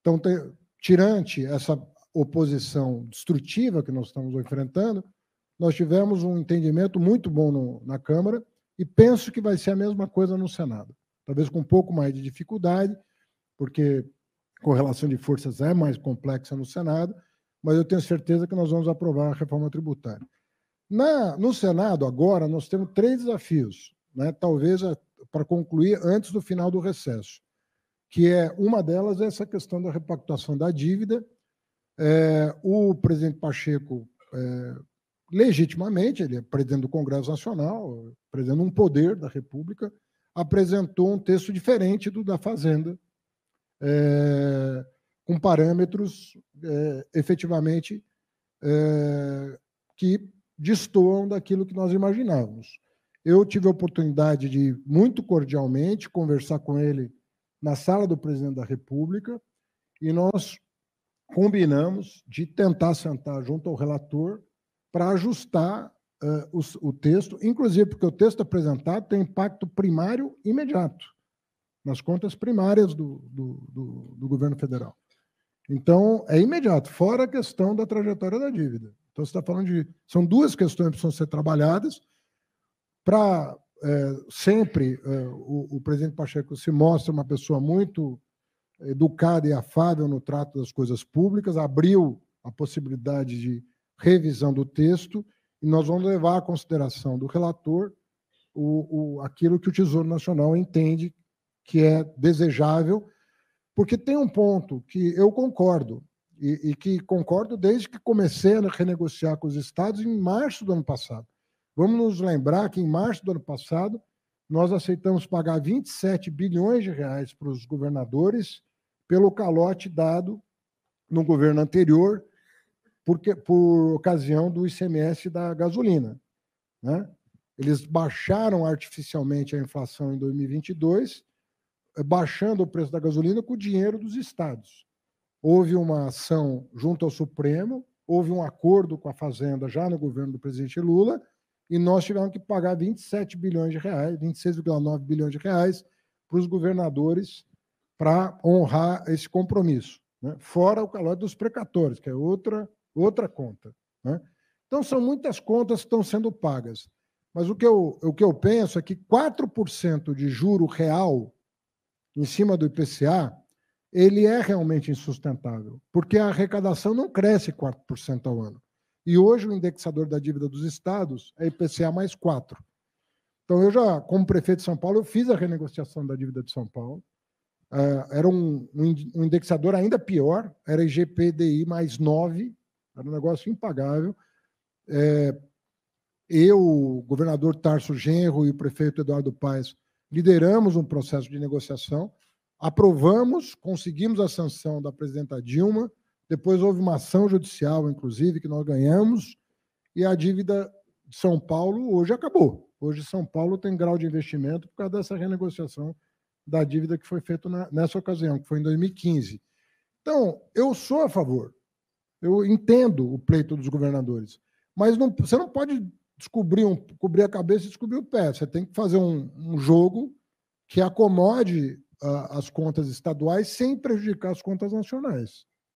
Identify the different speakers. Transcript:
Speaker 1: Então, te, tirante essa oposição destrutiva que nós estamos enfrentando, nós tivemos um entendimento muito bom no, na Câmara e penso que vai ser a mesma coisa no Senado. Talvez com um pouco mais de dificuldade, porque a correlação de forças é mais complexa no Senado, mas eu tenho certeza que nós vamos aprovar a reforma tributária. Na, no Senado, agora, nós temos três desafios, né, talvez para concluir antes do final do recesso que é uma delas é essa questão da repactuação da dívida. É, o presidente Pacheco, é, legitimamente, ele é presidente do Congresso Nacional, presidente de um poder da República, apresentou um texto diferente do da Fazenda, é, com parâmetros é, efetivamente é, que destoam daquilo que nós imaginávamos. Eu tive a oportunidade de, muito cordialmente, conversar com ele na sala do presidente da República e nós combinamos de tentar sentar junto ao relator para ajustar uh, eh, o, o texto, inclusive porque o texto apresentado tem impacto primário imediato nas contas primárias do, do, do, do, governo federal. Então, é imediato, fora a questão da trajetória da dívida. Então, você está falando de. São duas questões que precisam ser trabalhadas para é, sempre é, o, o, presidente Pacheco se mostra uma pessoa muito educada e afável no trato das coisas públicas, abriu a possibilidade de revisão do texto e nós vamos levar à consideração do relator o, o, aquilo que o Tesouro Nacional entende que é desejável, porque tem um ponto que eu concordo, e, e que concordo desde que comecei a renegociar com os estados em março do ano passado Vamos nos lembrar que em março do ano passado, nós aceitamos pagar 27 bilhões de reais para os governadores pelo calote dado no governo anterior porque, por ocasião do ICMS da gasolina. Né? Eles baixaram artificialmente a inflação em 2022, eh, baixando o preço da gasolina com o dinheiro dos estados. Houve uma ação junto ao Supremo, houve um acordo com a Fazenda já no governo do presidente Lula, e nós tivemos que pagar 27 bilhões de reais, 26,9 bilhões de reais para os governadores para honrar esse compromisso. Né? Fora o calote dos precatórios, que é outra, outra conta. Né? Então, são muitas contas que estão sendo pagas. Mas o que eu, o que eu penso é que 4% de juro real em cima do IPCA ele é realmente insustentável, porque a arrecadação não cresce 4% ao ano. E hoje o indexador da dívida dos estados é IPCA mais 4. Então eu já, como prefeito de São Paulo, eu fiz a renegociação da dívida de São Paulo. Uh, era um, um, indexador ainda pior, era IGPDI mais 9, era um negócio impagável. É, eu, o governador Tarso Genro e o prefeito Eduardo Paes lideramos um processo de negociação, aprovamos, conseguimos a sanção da presidenta Dilma, depois houve uma ação judicial, inclusive, que nós ganhamos, e a dívida de São Paulo hoje acabou. Hoje São Paulo tem grau de investimento por causa dessa renegociação da dívida que foi feita nessa ocasião, que foi em 2015. Então, eu sou a favor. Eu entendo o pleito dos governadores. Mas não, você não pode descobrir um, cobrir a cabeça e descobrir o pé. Você tem que fazer um, um jogo que acomode uh, as contas estaduais sem prejudicar as contas nacionais.